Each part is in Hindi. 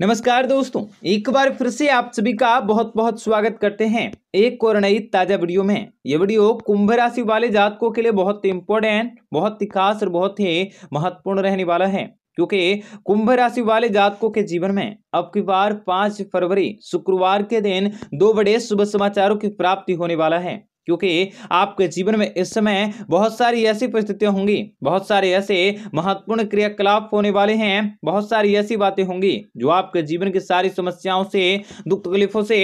नमस्कार दोस्तों एक बार फिर से आप सभी का बहुत बहुत स्वागत करते हैं एक और नई ताजा वीडियो में ये वीडियो कुंभ राशि वाले जातकों के लिए बहुत इंपॉर्टेंट बहुत ही खास और बहुत ही महत्वपूर्ण रहने वाला है क्योंकि कुंभ राशि वाले जातकों के जीवन में अब की बार पांच फरवरी शुक्रवार के दिन दो बड़े शुभ समाचारों की प्राप्ति होने वाला है क्योंकि आपके जीवन में इस समय बहुत सारी ऐसी परिस्थितियां होंगी बहुत सारे ऐसे महत्वपूर्ण क्रियाकलाप होने वाले हैं बहुत सारी ऐसी बातें होंगी जो आपके जीवन की सारी समस्याओं से दुख तकलीफों से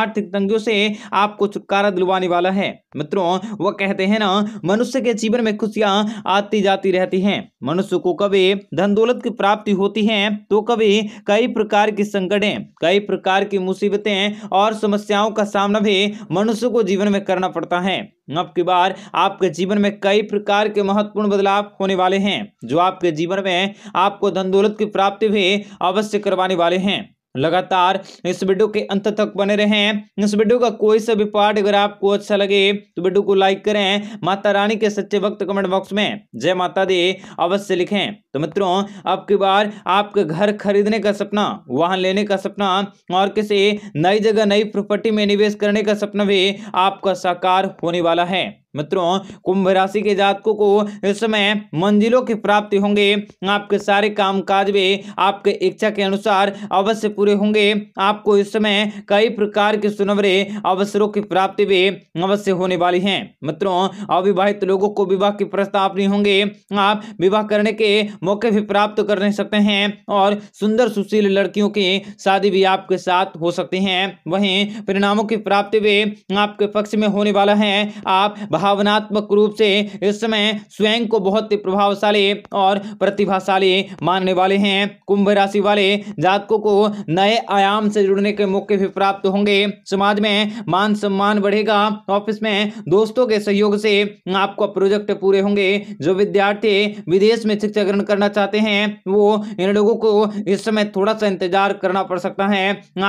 आर्थिक तंगियों से आपको छुटकारा दिलवाने वाला है मित्रों वह कहते हैं ना मनुष्य के जीवन में खुशियां आती जाती रहती हैं मनुष्य को कभी धन दौलत की प्राप्ति होती है तो कभी कई प्रकार की संकटें कई प्रकार की मुसीबतें और समस्याओं का सामना भी मनुष्य को जीवन में करना पड़ता पड़ता है अब की बार आपके जीवन में कई प्रकार के महत्वपूर्ण बदलाव होने वाले हैं जो आपके जीवन में आपको धन दौलत की प्राप्ति भी अवश्य करवाने वाले हैं लगातार इस वीडियो के अंत तक बने रहें इस वीडियो का कोई सा भी पार्ट अगर आपको अच्छा लगे तो वीडियो को लाइक करें माता रानी के सच्चे भक्त कमेंट बॉक्स में जय माता दी अवश्य लिखें तो मित्रों आपकी बार आपके घर खरीदने का सपना वाहन लेने का सपना और किसी नई जगह नई प्रॉपर्टी में निवेश करने का सपना भी आपका साकार होने वाला है मित्रों कुंभ राशि के जातकों को इस समय मंजिलों की प्राप्ति होंगे आपके सारे काम काज भी आपके इच्छा के अनुसार अवश्य पूरे होंगे आपको इस समय कई प्रकार के सुनवरे अवसरों की प्राप्ति भी अवश्य होने वाली है मित्रों अविवाहित लोगों को विवाह के प्रस्ताव नहीं होंगे आप विवाह करने के मौके भी प्राप्त कर सकते हैं और सुंदर सुशील लड़कियों की शादी भी आपके साथ हो सकती है वही परिणामों की प्राप्ति भी आपके पक्ष में होने वाला है आप बाहर भावनात्मक रूप से इस समय स्वयं को बहुत ही प्रभावशाली और प्रतिभाशाली मानने वाले हैं कुंभ राशि वाले जातकों को नए आयाम से जुड़ने के मौके भी प्राप्त होंगे समाज में मान सम्मान बढ़ेगा ऑफिस में दोस्तों के सहयोग से आपको प्रोजेक्ट पूरे होंगे जो विद्यार्थी विदेश में शिक्षा ग्रहण करना चाहते हैं वो इन लोगों को इस समय थोड़ा सा इंतजार करना पड़ सकता है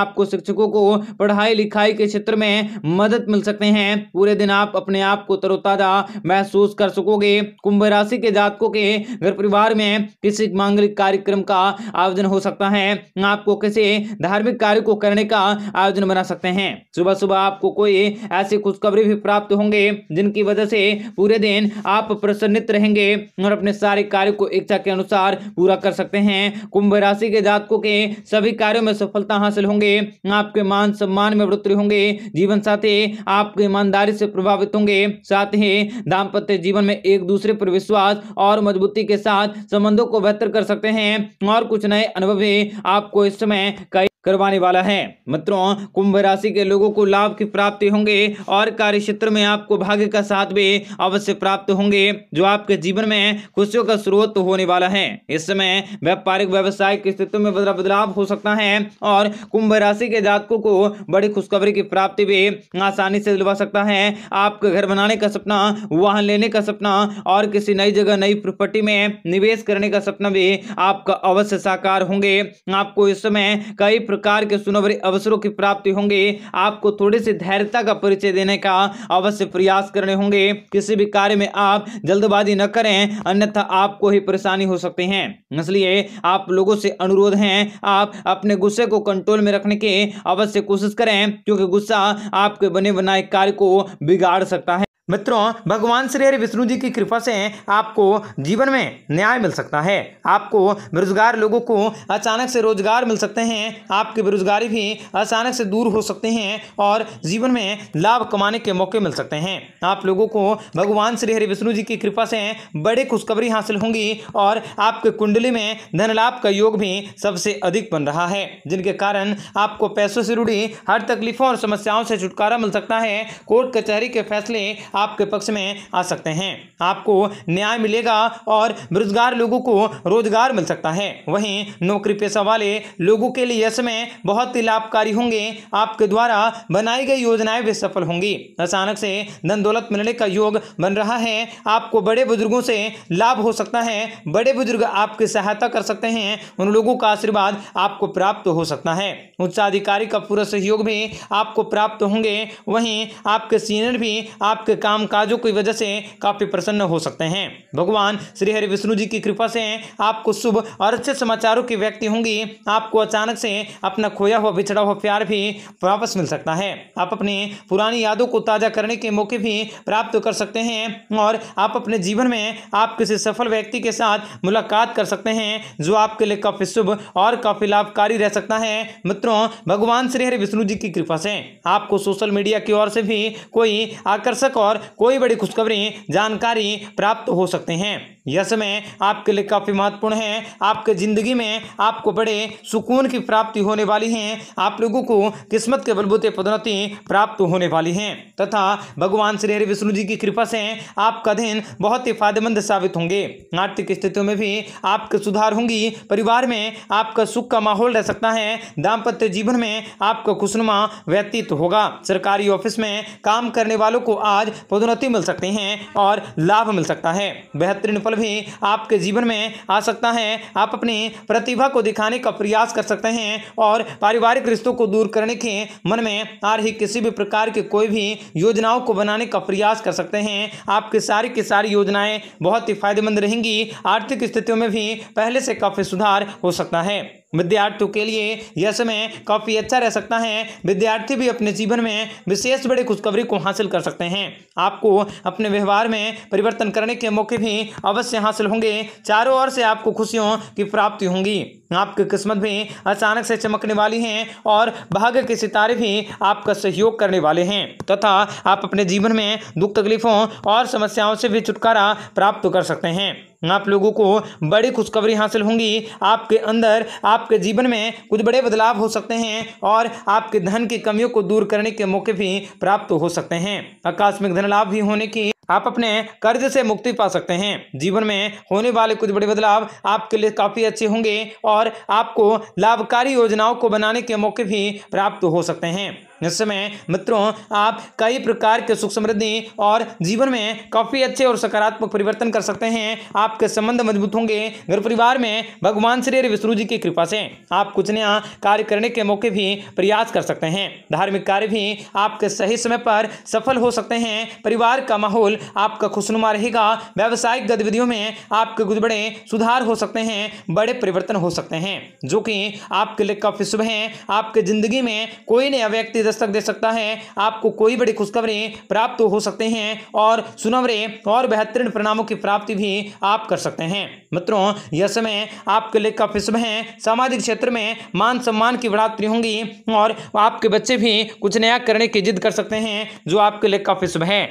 आपको शिक्षकों को पढ़ाई लिखाई के क्षेत्र में मदद मिल सकते हैं पूरे दिन आप अपने आप को तरोताजा महसूस कर सकोगे कुंभ राशि के जातकों के घर परिवार में किसी मांगलिक कार्यक्रम का आयोजन हो सकता है आपको किसी धार्मिक कार्य को करने का आयोजन बना सकते हैं सुबह सुबह आपको कोई ऐसी खुशखबरी भी प्राप्त होंगे जिनकी वजह से पूरे दिन आप प्रसन्नित रहेंगे और अपने सारे कार्य को इच्छा के अनुसार पूरा कर सकते हैं कुंभ राशि के जातकों के सभी कार्यों में सफलता हासिल होंगे आपके मान सम्मान में बढ़ोतरी होंगे जीवन साथी आपकी ईमानदारी से प्रभावित होंगे साथ ही दाम्पत्य जीवन में एक दूसरे पर विश्वास और मजबूती के साथ संबंधों को बेहतर कर सकते हैं और कुछ नए अनुभव भी आपको इस समय कई करवाने वाला है मित्रों कुंभ राशि के लोगों को लाभ की प्राप्ति होंगे और कार्य क्षेत्र में आपको भाग्य का साथ भी अवश्य प्राप्त होंगे जो आपके जीवन में खुशियों का स्रोत होने वाला है इस समय व्यापारिक व्यवसाय की स्थिति में बदला बदलाव हो सकता है और कुंभ राशि के जातकों को बड़ी खुशखबरी की प्राप्ति भी आसानी से दिलवा सकता है आपका घर बनाने का सपना वाहन लेने का सपना और किसी नई जगह नई प्रॉपर्टी में निवेश करने का सपना भी आपका अवश्य साकार होंगे आपको इस समय कई प्रकार के सुनहरे अवसरों की प्राप्ति होंगे आपको थोड़े से धैर्यता का परिचय देने का अवश्य प्रयास करने होंगे किसी भी कार्य में आप जल्दबाजी न करें अन्यथा आपको ही परेशानी हो सकती है इसलिए आप लोगों से अनुरोध है आप अपने गुस्से को कंट्रोल में रखने की अवश्य कोशिश करें क्योंकि गुस्सा आपके बने बनाए कार्य को बिगाड़ सकता है मित्रों भगवान श्री हरि विष्णु जी की कृपा से आपको जीवन में न्याय मिल सकता है आपको बेरोजगार लोगों को अचानक से रोजगार मिल सकते हैं आपकी बेरोजगारी भी अचानक से दूर हो सकते हैं और जीवन में लाभ कमाने के मौके मिल सकते हैं आप लोगों को भगवान श्री हरि विष्णु जी की कृपा से बड़े खुशखबरी हासिल होंगी और आपके कुंडली में धन लाभ का योग भी सबसे अधिक बन रहा है जिनके कारण आपको पैसों से जुड़ी हर तकलीफों और समस्याओं से छुटकारा मिल सकता है कोर्ट कचहरी के फैसले आपके पक्ष में आ सकते हैं आपको न्याय मिलेगा और बेरोजगार लोगों को रोजगार मिल सकता है वहीं नौकरी पेशा वाले लोगों के लिए इसमें बहुत ही लाभकारी होंगे आपके द्वारा बनाई गई योजनाएं भी सफल होंगी अचानक से धन दौलत मिलने का योग बन रहा है आपको बड़े बुजुर्गों से लाभ हो सकता है बड़े बुजुर्ग आपकी सहायता कर सकते हैं उन लोगों का आशीर्वाद आपको प्राप्त हो सकता है उच्चाधिकारी का पूरा सहयोग भी आपको प्राप्त होंगे वहीं आपके सीनियर भी आपके काम काजों की वजह से काफ़ी प्रसन्न हो सकते हैं भगवान श्री हरि विष्णु जी की कृपा से आपको शुभ और अच्छे समाचारों की व्यक्ति होंगी आपको अचानक से अपना खोया हुआ बिछड़ा हुआ प्यार भी वापस मिल सकता है आप अपनी पुरानी यादों को ताज़ा करने के मौके भी प्राप्त कर सकते हैं और आप अपने जीवन में आप किसी सफल व्यक्ति के साथ मुलाकात कर सकते हैं जो आपके लिए काफ़ी शुभ और काफ़ी लाभकारी रह सकता है मित्रों भगवान श्री हरि विष्णु जी की कृपा से आपको सोशल मीडिया की ओर से भी कोई आकर्षक और कोई बड़ी खुशखबरी जानकारी प्राप्त हो सकते हैं यह समय आपके लिए काफ़ी महत्वपूर्ण है आपके ज़िंदगी में आपको बड़े सुकून की प्राप्ति होने वाली है आप लोगों को किस्मत के बलबूते पदोन्नति प्राप्त होने वाली है तथा भगवान श्री हरि विष्णु जी की कृपा से आपका दिन बहुत ही फायदेमंद साबित होंगे आर्थिक स्थितियों में भी आपके सुधार होंगी परिवार में आपका सुख का माहौल रह सकता है दाम्पत्य जीवन में आपका खुशनुमा व्यतीत होगा सरकारी ऑफिस में काम करने वालों को आज पदोन्नति मिल सकती है और लाभ मिल सकता है बेहतरीन फल भी आपके जीवन में आ सकता है आप अपनी प्रतिभा को दिखाने का प्रयास कर सकते हैं और पारिवारिक रिश्तों को दूर करने के मन में आ रही किसी भी प्रकार की कोई भी योजनाओं को बनाने का प्रयास कर सकते हैं आपकी सारी की सारी योजनाएं बहुत ही फायदेमंद रहेंगी आर्थिक स्थितियों में भी पहले से काफ़ी सुधार हो सकता है विद्यार्थियों के लिए यह समय काफ़ी अच्छा रह सकता है विद्यार्थी भी अपने जीवन में विशेष बड़े खुशखबरी को हासिल कर सकते हैं आपको अपने व्यवहार में परिवर्तन करने के मौके भी अवश्य हासिल होंगे चारों ओर से आपको खुशियों की प्राप्ति होंगी आपकी किस्मत भी अचानक से चमकने वाली है और भाग्य के सितारे भी आपका सहयोग करने वाले हैं तथा आप अपने जीवन में दुख तकलीफों और समस्याओं से भी छुटकारा प्राप्त कर सकते हैं आप लोगों को बड़ी खुशखबरी हासिल होंगी आपके अंदर आपके जीवन में कुछ बड़े बदलाव हो सकते हैं और आपके धन की कमियों को दूर करने के मौके भी प्राप्त हो सकते हैं आकस्मिक धन लाभ भी होने की आप अपने कर्ज से मुक्ति पा सकते हैं जीवन में होने वाले कुछ बड़े बदलाव आपके लिए काफ़ी अच्छे होंगे और आपको लाभकारी योजनाओं को बनाने के मौके भी प्राप्त हो सकते हैं इस समय मित्रों आप कई प्रकार के सुख समृद्धि और जीवन में काफ़ी अच्छे और सकारात्मक परिवर्तन कर सकते हैं आपके संबंध मजबूत होंगे घर परिवार में भगवान श्री विष्णु जी की कृपा से आप कुछ नया कार्य करने के मौके भी प्रयास कर सकते हैं धार्मिक कार्य भी आपके सही समय पर सफल हो सकते हैं परिवार का माहौल आपका खुशनुमा रहेगा व्यावसायिक गतिविधियों में आपके कुछ बड़े सुधार हो सकते हैं बड़े परिवर्तन हो सकते हैं जो कि आपके लिए काफ़ी शुभ हैं आपके ज़िंदगी में कोई नया व्यक्ति दस्तक दे सकता है आपको कोई बड़ी खुशखबरी प्राप्त तो हो सकते हैं और सुनवरे और बेहतरीन परिणामों की प्राप्ति भी आप कर सकते हैं मित्रों यह समय आपके लिए काफी शुभ है सामाजिक क्षेत्र में मान सम्मान की बढ़ोतरी होंगी और आपके बच्चे भी कुछ नया करने की जिद कर सकते हैं जो आपके लिए काफी शुभ है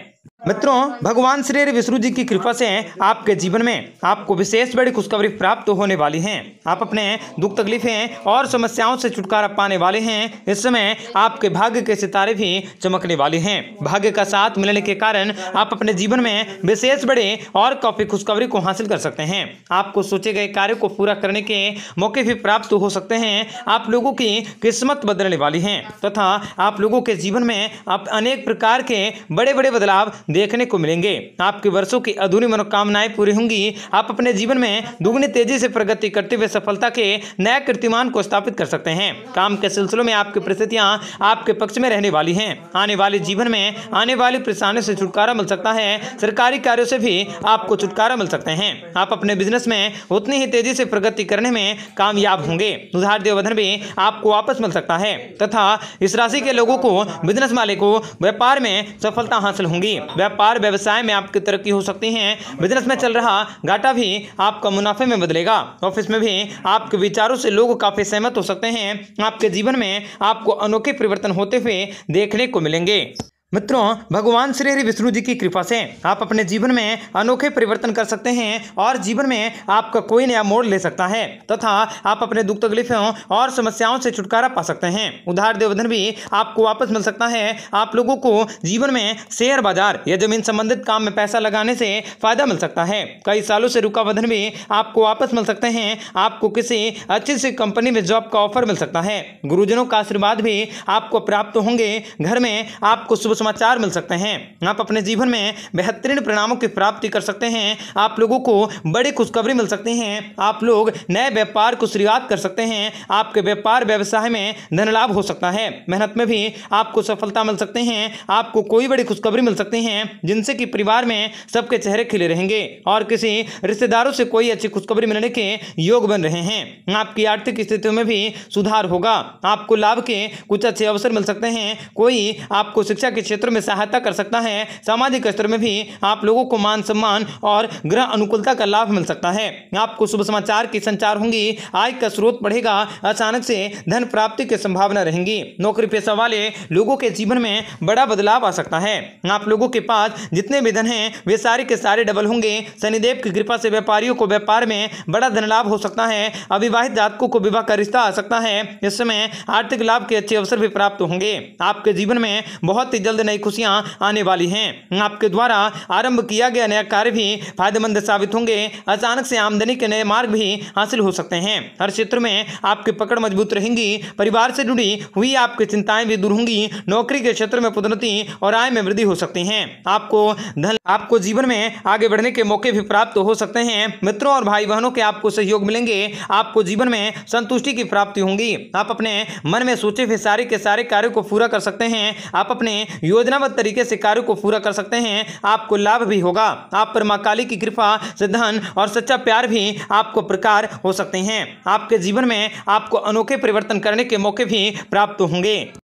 मित्रों भगवान श्री विष्णु जी की कृपा से आपके जीवन में आपको विशेष बड़ी खुशखबरी प्राप्त होने वाली है आप अपने दुख तकलीफें और समस्याओं से छुटकारा पाने वाले हैं इस समय आपके भाग्य के सितारे भी चमकने वाले हैं भाग्य का साथ मिलने के कारण आप अपने जीवन में विशेष बड़े और काफी खुशखबरी को हासिल कर सकते हैं आपको सोचे गए कार्य को पूरा करने के मौके भी प्राप्त हो सकते हैं आप लोगों की किस्मत बदलने वाली है तथा आप लोगों के जीवन में आप अनेक प्रकार के बड़े बड़े बदलाव देखने को मिलेंगे आपके वर्षों की अधूरी मनोकामनाएं पूरी होंगी आप अपने जीवन में दुगनी तेजी से प्रगति करते हुए सफलता के नया कीर्तिमान को स्थापित कर सकते हैं काम के सिलसिलों में आपकी परिस्थितियाँ आपके पक्ष में रहने वाली है आने वाले जीवन में आने वाली परेशानियों से छुटकारा मिल सकता है सरकारी कार्यो से भी आपको छुटकारा मिल सकते हैं आप अपने बिजनेस में उतनी ही तेजी से प्रगति करने में कामयाब होंगे उधार देवधन भी आपको वापस मिल सकता है तथा इस राशि के लोगों को बिजनेस वाले को व्यापार में सफलता हासिल होंगी व्यापार व्यवसाय में आपकी तरक्की हो सकती है बिजनेस में चल रहा घाटा भी आपका मुनाफे में बदलेगा ऑफिस में भी आपके विचारों से लोग काफ़ी सहमत हो सकते हैं आपके जीवन में आपको अनोखे परिवर्तन होते हुए देखने को मिलेंगे मित्रों भगवान श्री हरि विष्णु जी की कृपा से आप अपने जीवन में अनोखे परिवर्तन कर सकते हैं और जीवन में आपका कोई नया मोड़ ले सकता है तथा आप अपने दुख तकलीफों और समस्याओं से छुटकारा पा सकते हैं उधार देवधन भी आपको वापस मिल सकता है आप लोगों को जीवन में शेयर बाजार या जमीन संबंधित काम में पैसा लगाने से फायदा मिल सकता है कई सालों से रुका वधन भी आपको वापस मिल सकते हैं आपको किसी अच्छी सी कंपनी में जॉब का ऑफर मिल सकता है गुरुजनों का आशीर्वाद भी आपको प्राप्त होंगे घर में आपको सुसमाचार मिल सकते हैं आप अपने जीवन में बेहतरीन परिणामों की प्राप्ति कर सकते हैं आप लोगों को बड़ी खुशखबरी मिल सकती है आप लोग नए व्यापार को शुरुआत कर सकते हैं आपके व्यापार व्यवसाय में धन लाभ हो सकता है मेहनत में भी आपको सफलता मिल सकती है आपको कोई बड़ी खुशखबरी मिल सकती है जिनसे कि परिवार में सबके चेहरे खिले रहेंगे और किसी रिश्तेदारों से कोई अच्छी खुशखबरी मिलने के योग बन रहे हैं आपकी आर्थिक स्थितियों में भी सुधार होगा आपको लाभ के कुछ अच्छे अवसर मिल सकते हैं कोई आपको शिक्षा के क्षेत्र में सहायता कर सकता है सामाजिक स्तर में भी आप लोगों को मान सम्मान और ग्रह अनुकूलता का लाभ मिल सकता है आपको शुभ समाचार की संचार होंगी आय का स्रोत बढ़ेगा अचानक से धन प्राप्ति की संभावना रहेंगी नौकरी पेशा वाले लोगों के जीवन में बड़ा बदलाव आ सकता है आप लोगों के पास जितने भी धन है वे सारे के सारे डबल होंगे शनिदेव की कृपा से व्यापारियों को व्यापार में बड़ा धन लाभ हो सकता है अविवाहित जातकों को विवाह का रिश्ता आ सकता है इस समय आर्थिक लाभ के अच्छे अवसर भी प्राप्त होंगे आपके जीवन में बहुत ही जल्द जल्द नई खुशियां आने वाली हैं आपके द्वारा आरंभ किया गया नया कार्य भी फायदेमंद साबित होंगे अचानक से आमदनी के नए मार्ग भी हासिल हो सकते हैं हर क्षेत्र में आपकी पकड़ मजबूत रहेंगी परिवार से जुड़ी हुई आपकी चिंताएं भी दूर होंगी नौकरी के क्षेत्र में पदोन्नति और आय में वृद्धि हो सकती है आपको धन आपको जीवन में आगे बढ़ने के मौके भी प्राप्त हो सकते हैं मित्रों और भाई बहनों के आपको सहयोग मिलेंगे आपको जीवन में संतुष्टि की प्राप्ति होंगी आप अपने मन में सोचे हुए सारे के सारे कार्यों को पूरा कर सकते हैं आप अपने योजनाबद्ध तरीके से कार्य को पूरा कर सकते हैं आपको लाभ भी होगा आप पर माँ काली की कृपा से धन और सच्चा प्यार भी आपको प्रकार हो सकते हैं आपके जीवन में आपको अनोखे परिवर्तन करने के मौके भी प्राप्त होंगे